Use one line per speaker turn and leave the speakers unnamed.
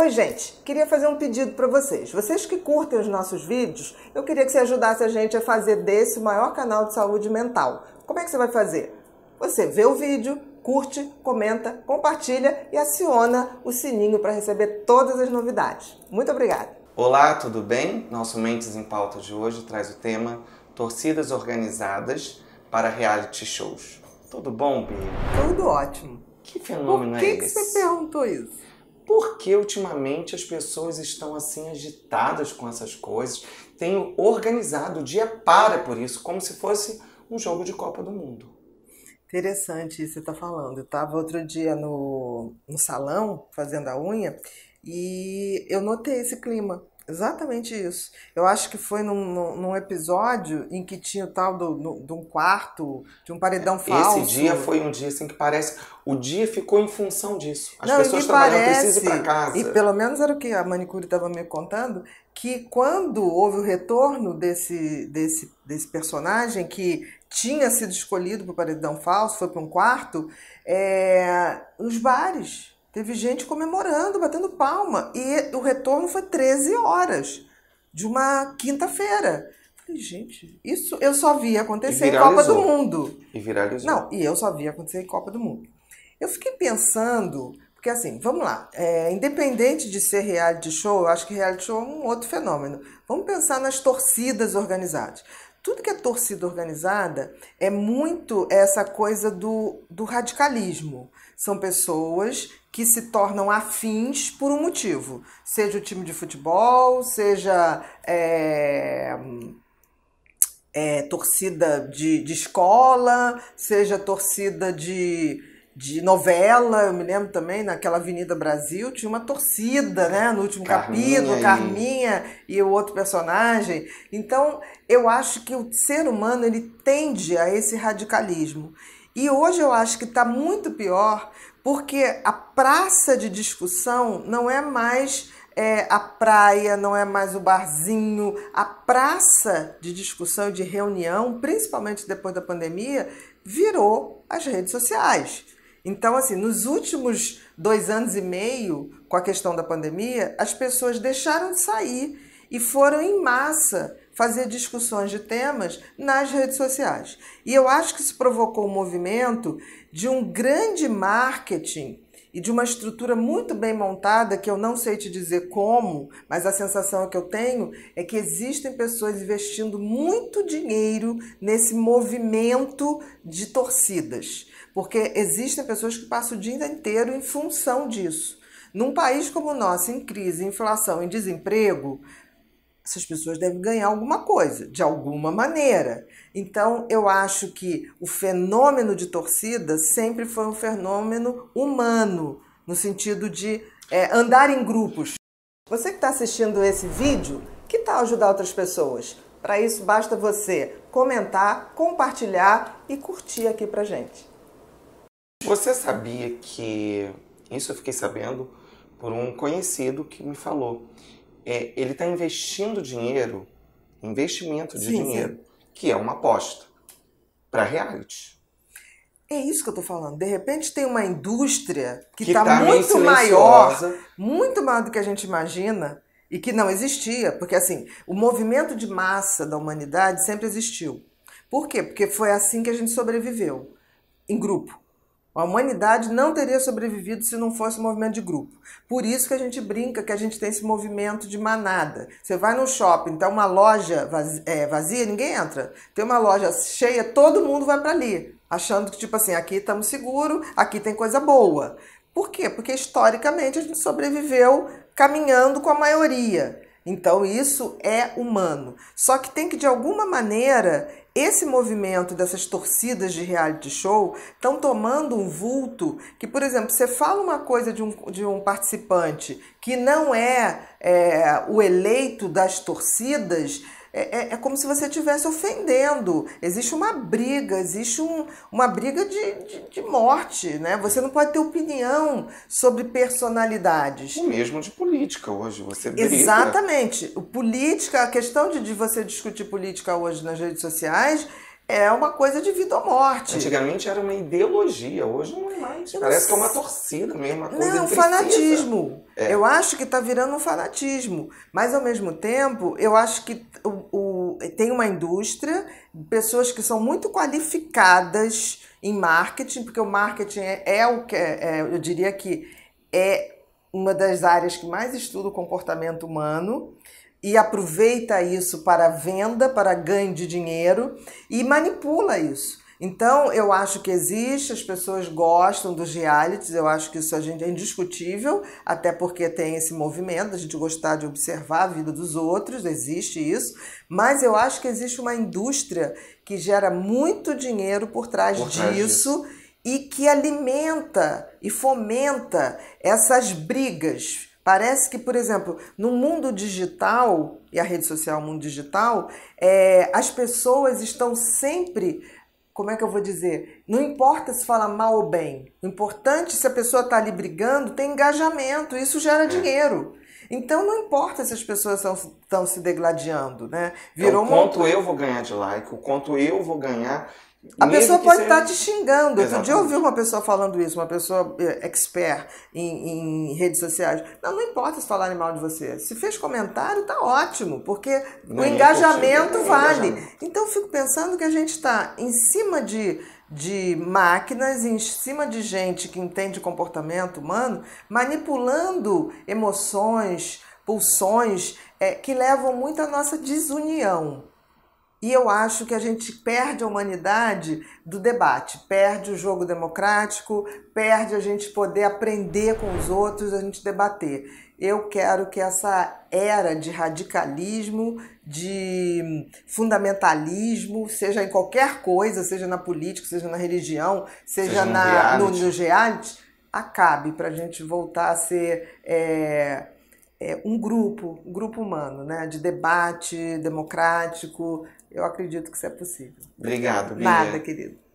Oi, gente, queria fazer um pedido para vocês. Vocês que curtem os nossos vídeos, eu queria que você ajudasse a gente a fazer desse o maior canal de saúde mental. Como é que você vai fazer? Você vê o vídeo, curte, comenta, compartilha e aciona o sininho para receber todas as novidades. Muito obrigada!
Olá, tudo bem? Nosso Mentes em Pauta de hoje traz o tema Torcidas Organizadas para Reality Shows. Tudo bom, Bia? Tudo ótimo. Que fenômeno é que é esse? Por que você
perguntou isso?
por que ultimamente as pessoas estão assim agitadas com essas coisas? Tenho organizado o dia
para por isso, como se fosse um jogo de Copa do Mundo. Interessante isso que você está falando. Eu estava outro dia no, no salão fazendo a unha e eu notei esse clima Exatamente isso. Eu acho que foi num, num episódio em que tinha o tal do, de um quarto, de um paredão falso. Esse dia foi
um dia assim que parece. O dia ficou em função disso. As Não, pessoas trabalham, ah, parece, precisam ir para casa. E
pelo menos era o que a manicure estava me contando, que quando houve o retorno desse, desse, desse personagem que tinha sido escolhido para o paredão falso, foi para um quarto, é, os bares Teve gente comemorando, batendo palma. E o retorno foi 13 horas de uma quinta-feira. Falei, gente, isso eu só vi acontecer em Copa do Mundo.
E viralizou. Não,
e eu só vi acontecer em Copa do Mundo. Eu fiquei pensando, porque assim, vamos lá, é, independente de ser reality show, eu acho que reality show é um outro fenômeno. Vamos pensar nas torcidas organizadas. Tudo que é torcida organizada é muito essa coisa do, do radicalismo. São pessoas que se tornam afins por um motivo, seja o time de futebol, seja é, é, torcida de, de escola, seja torcida de de novela, eu me lembro também, naquela Avenida Brasil, tinha uma torcida, né? No último Carminha capítulo, Carminha e o outro personagem. Então, eu acho que o ser humano ele tende a esse radicalismo. E hoje eu acho que está muito pior, porque a praça de discussão não é mais é, a praia, não é mais o barzinho. A praça de discussão e de reunião, principalmente depois da pandemia, virou as redes sociais. Então, assim, nos últimos dois anos e meio, com a questão da pandemia, as pessoas deixaram de sair e foram em massa fazer discussões de temas nas redes sociais. E eu acho que isso provocou um movimento de um grande marketing e de uma estrutura muito bem montada, que eu não sei te dizer como, mas a sensação que eu tenho é que existem pessoas investindo muito dinheiro nesse movimento de torcidas, porque existem pessoas que passam o dia inteiro em função disso. Num país como o nosso, em crise, inflação e desemprego, essas pessoas devem ganhar alguma coisa, de alguma maneira. Então, eu acho que o fenômeno de torcida sempre foi um fenômeno humano, no sentido de é, andar em grupos. Você que está assistindo esse vídeo, que tal ajudar outras pessoas? Para isso, basta você comentar, compartilhar e curtir aqui pra gente.
Você sabia que. Isso eu fiquei sabendo por um conhecido que me falou é, ele está investindo dinheiro, investimento de sim, dinheiro, sim. que é uma aposta para reality.
É isso que eu tô falando. De repente tem uma indústria que está tá, tá muito maior, muito maior do que a gente imagina e que não existia, porque assim, o movimento de massa da humanidade sempre existiu. Por quê? Porque foi assim que a gente sobreviveu, em grupo. A humanidade não teria sobrevivido se não fosse um movimento de grupo. Por isso que a gente brinca que a gente tem esse movimento de manada. Você vai no shopping, tá uma loja vazia, é, vazia ninguém entra. Tem uma loja cheia, todo mundo vai para ali, achando que tipo assim, aqui estamos seguros, aqui tem coisa boa. Por quê? Porque historicamente a gente sobreviveu caminhando com a maioria. Então isso é humano. Só que tem que de alguma maneira esse movimento dessas torcidas de reality show estão tomando um vulto que, por exemplo, você fala uma coisa de um, de um participante que não é, é o eleito das torcidas, é, é, é, como se você estivesse ofendendo. Existe uma briga, existe um, uma briga de, de, de, morte, né? Você não pode ter opinião sobre personalidades. O mesmo
de política hoje, você briga. Exatamente.
Política, a questão de, de você discutir política hoje nas redes sociais é uma coisa de vida ou morte.
Antigamente era uma ideologia, hoje não é mais. Eu Parece não... que é uma torcida mesmo, uma coisa Não, um fanatismo.
É. Eu acho que está virando um fanatismo. Mas, ao mesmo tempo, eu acho que o, o, tem uma indústria, pessoas que são muito qualificadas em marketing, porque o marketing é, é o que... É, é eu diria que é uma das áreas que mais estuda o comportamento humano e aproveita isso para venda, para ganho de dinheiro e manipula isso. Então, eu acho que existe, as pessoas gostam dos realities, eu acho que isso a gente é indiscutível, até porque tem esse movimento, a gente gostar de observar a vida dos outros, existe isso, mas eu acho que existe uma indústria que gera muito dinheiro por trás, por trás disso, disso e que alimenta e fomenta essas brigas Parece que, por exemplo, no mundo digital, e a rede social, o mundo digital, é, as pessoas estão sempre como é que eu vou dizer? Não importa se fala mal ou bem. O importante se a pessoa está ali brigando, tem engajamento, isso gera é. dinheiro. Então não importa se as pessoas estão se degladiando, né? É, Virou então, o quanto eu
vou ganhar de like, o quanto eu vou ganhar
a Mesmo pessoa pode estar seja... Tá te xingando. Exatamente. Outro dia eu ouvi uma pessoa falando isso, uma pessoa eh, expert em, em redes sociais. Não, não importa se falarem mal de você. Se fez comentário, tá ótimo, porque não o é engajamento é vale. É então eu fico pensando que a gente está em cima de, de máquinas, em cima de gente que entende comportamento humano, manipulando emoções, pulsões é, que levam muito à nossa desunião. E eu acho que a gente perde a humanidade do debate, perde o jogo democrático, perde a gente poder aprender com os outros, a gente debater. Eu quero que essa era de radicalismo, de fundamentalismo, seja em qualquer coisa, seja na política, seja na religião, seja, seja na, no, reality. No, no reality, acabe para a gente voltar a ser. É, é, um grupo, um grupo humano, né, de debate democrático, eu acredito que isso é possível.
Obrigado, Nada,
querido.